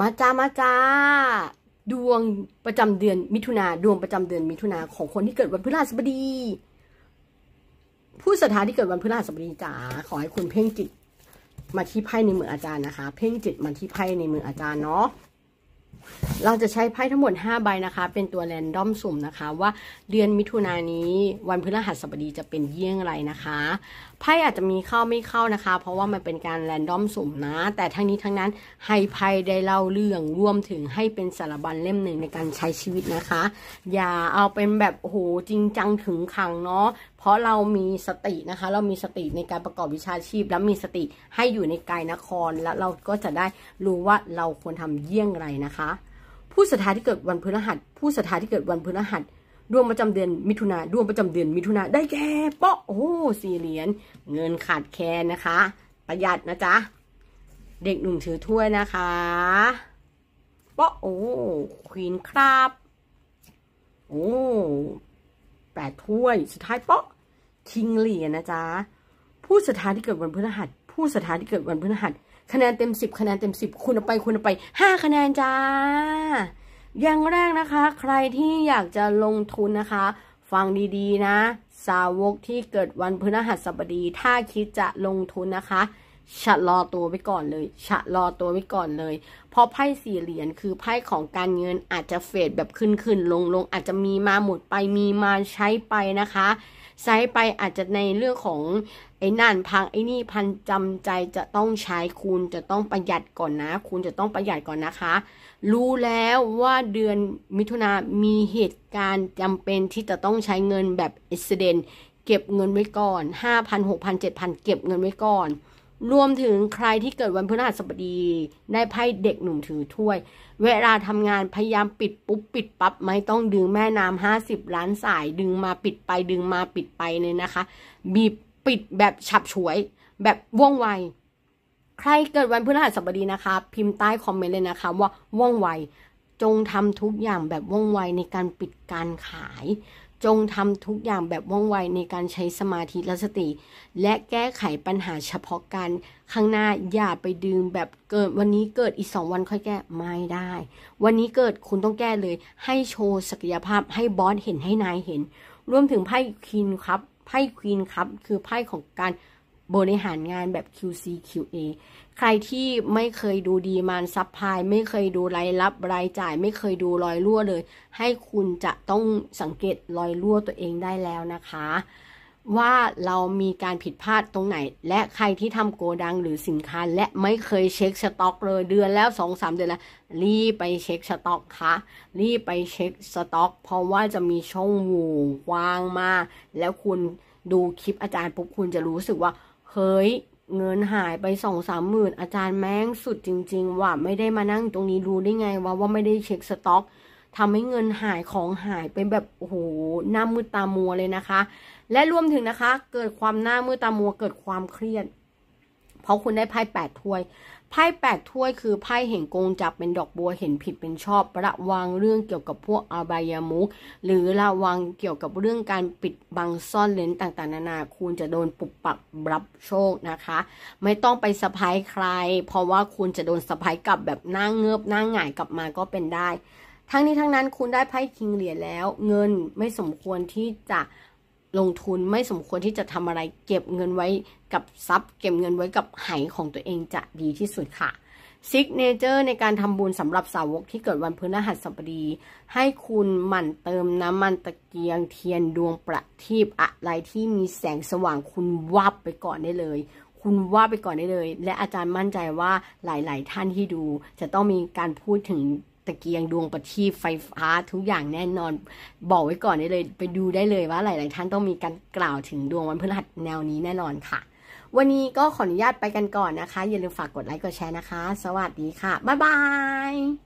มาจ้ามาจ้าดวงประจำเดือนมิถุนาดวงประจำเดือนมิถุนาของคนที่เกิดวันพฤหัสบดี ผู้สถาที่เกิดวันพฤหัสบดีจ๋าขอให้คุณเพ่งจิตมาที่ไพ่ในมืออาจารย์นะคะ เพ่งจิตมาที่ไพ่ในมืออาจารย์เนาะเราจะใช้ไพ่ทั้งหมด5ใบนะคะ เป็นตัวแรนดอมสุ่มนะคะ ว่าเดือนมิถุนายนนี้วันพฤหัสบดีจะเป็นเยี่ยงอะไรนะคะไพ่อาจจะมีเข้าไม่เข้านะคะเพราะว่ามันเป็นการแรนดอม สุ่มนะ แต่ทั้งนี้ทั้งนั้นให้ไพ่ได้เล่าเรื่องรวมถึงให้เป็นสารบัญเล่มหนึ่งในการใช้ชีวิตนะคะ อย่าเอาเป็นแบบโหจริงจังถึงขังเนาะพราะเรามีสตินะคะ เรามีสติในการประกอบวิชาชีพแล้วมีสติให้อยู่ในกายนครและเราก็จะได้รู้ว่าเราควรทำเยี่ยงไรนะคะ ผู้ศรัทธาที่เกิดวันพฤหัสผู้ศรัทธาที่เกิดวันพฤหัสดวงประจำเดือนมิถุนาดวงประจำเดือนมิถุนาได้แก่เปาะโอ้สี่เหรียญเงินขาดแคลนนะคะ ประหยัดนะจ๊ะ เด็กหนุ่มถือถ้วยนะคะเปาะโอ้ควีนครับโอ้แปดถ้วยสุดท้ายเปาะคิงหลีญนะจ๊ะผู้สถานที่เกิดวันพฤหัส ผู้สถานที่เกิดวันพฤหัส คะแนนเต็มสิบคะแนนเต็มสิบคุณไปคุณไป ห้าคะแนนจ้า อย่างแรกนะคะ ใครที่อยากจะลงทุนนะคะ ฟังดีๆนะ สาวกที่เกิดวันพฤหัสบดี ถ้าคิดจะลงทุนนะคะ ชะลอตัวไว้ก่อนเลย ชะลอตัวไว้ก่อนเลย เพราะไพ่สี่เหรียญคือไพ่ของการเงินอาจจะเฟดแบบขึ้นขึ้นลงลงอาจจะมีมาหมดไป มีมาใช้ไปนะคะใช้ไปอาจจะในเรื่องของ ไอ้นั่นพังไอ้นี่พันจำใจจะต้องใช้คุณจะต้องประหยัดก่อนนะ คุณจะต้องประหยัดก่อนนะคะ รู้แล้วว่าเดือนมิถุนามีเหตุการณ์จำเป็นที่จะต้องใช้เงินแบบอิสเดนเก็บเงินไว้ก่อน5,000 6,000 7,000เก็บเงินไว้ก่อนรวมถึงใครที่เกิดวันพฤหัสบดีได้ไพ่เด็กหนุ่มถือถ้วย เวลาทำงานพยายามปิดปุ๊บปิดปับ๊บไม่ต้องดึงแม่น้ำห้าสิบล้านสายดึงมาปิดไปดึงมาปิดไปเลยนะคะ บีบปิดแบบฉับฉวย แบบว่องไวใครเกิดวันพฤหัสบดีนะคะ พิมพ์ใต้คอมเมนต์เลยนะคะ ว่าว่องไวจงทำทุกอย่างแบบว่องไวในการปิดการขายจงทำทุกอย่างแบบว่องไวในการใช้สมาธิและสติ และแก้ไขปัญหาเฉพาะการข้างหน้าอย่าไปดึงแบบเกิดวันนี้เกิดอีกสองวันค่อยแก้ไม่ได้ วันนี้เกิดคุณต้องแก้เลยให้โชว์ศักยภาพให้บอสเห็นให้นายเห็นรวมถึงไพ่ควีนครับไพ่ควีนครับคือไพ่ของการบริหารงานแบบ QC QA ใครที่ไม่เคยดูดีมานซับพลายไม่เคยดูรายรับรายจ่าย ไม่เคยดูรอยรั่วเลย ให้คุณจะต้องสังเกตรอยรั่วตัวเองได้แล้วนะคะ ว่าเรามีการผิดพลาดตรงไหน และใครที่ทำโกดังหรือสินค้า และไม่เคยเช็คสต็อกเลยเดือนแล้วสองสามเดือนแล้วรีบไปเช็คสต็อกค่ะรีบไปเช็คสต็อกเพราะว่าจะมีช่องโหว่กว้างมากแล้วคุณดูคลิปอาจารย์ปุ๊บคุณจะรู้สึกว่าเฮ้ยเงินหายไปสองสามหมื่นอาจารย์แม่งสุดจริงๆว่าไม่ได้มานั่งตรงนี้รู้ได้ไงว่า ว่าไม่ได้เช็คสต็อกทำให้เงินหายของหายเป็นแบบโอ้โหหน้ามืดตามัวเลยนะคะ และรวมถึงนะคะเกิดความหน้ามืดตามัวเกิดความเครียดเพราะคุณได้ไพ่แปดถ้วยไพ่แปดถ้วยคือไพ่เห็นกงจับเป็นดอกบัวเห็นผิดเป็นชอบ ระวังเรื่องเกี่ยวกับพวกอบายามุกหรือระวังเกี่ยวกับเรื่องการปิดบังซ่อนเลนต่างๆนานาคุณจะโดนปุบปับรับโชคนะคะ ไม่ต้องไปสะพายใคร เพราะว่าคุณจะโดนสะพายกลับแบบหน้าเงือบหน้าหงายกลับมาก็เป็นได้ ทั้งนี้ทั้งนั้นคุณได้ไพ่คิงเหรียญแล้ว เงินไม่สมควรที่จะลงทุนไม่สมควรที่จะทำอะไรเก็บเงินไว้กับทรัพย์ เก็บเงินไว้กับไหของตัวเองจะดีที่สุดค่ะซิกเนเจอร์ในการทำบุญสำหรับสาวกที่เกิดวันพฤหัสบดี ให้คุณหมั่นเติมน้ำมันตะเกียงเทียนดวงประทีปอะไรที่มีแสงสว่างคุณวับไปก่อนได้เลย คุณวับไปก่อนได้เลย และอาจารย์มั่นใจว่าหลาย ๆ ท่านที่ดู จะต้องมีการพูดถึงตะเกียงดวงประทีปไฟฟ้าทุกอย่างแน่นอน บอกไว้ก่อนได้เลย ไปดูได้เลยว่าหลาย ๆท่านต้องมีการกล่าวถึงดวงวันพฤหัสแนวนี้แน่นอนค่ะ วันนี้ก็ขออนุญาตไปกันก่อนนะคะ อย่าลืมฝากกดไลค์กดแชร์นะคะ สวัสดีค่ะ บ๊ายบาย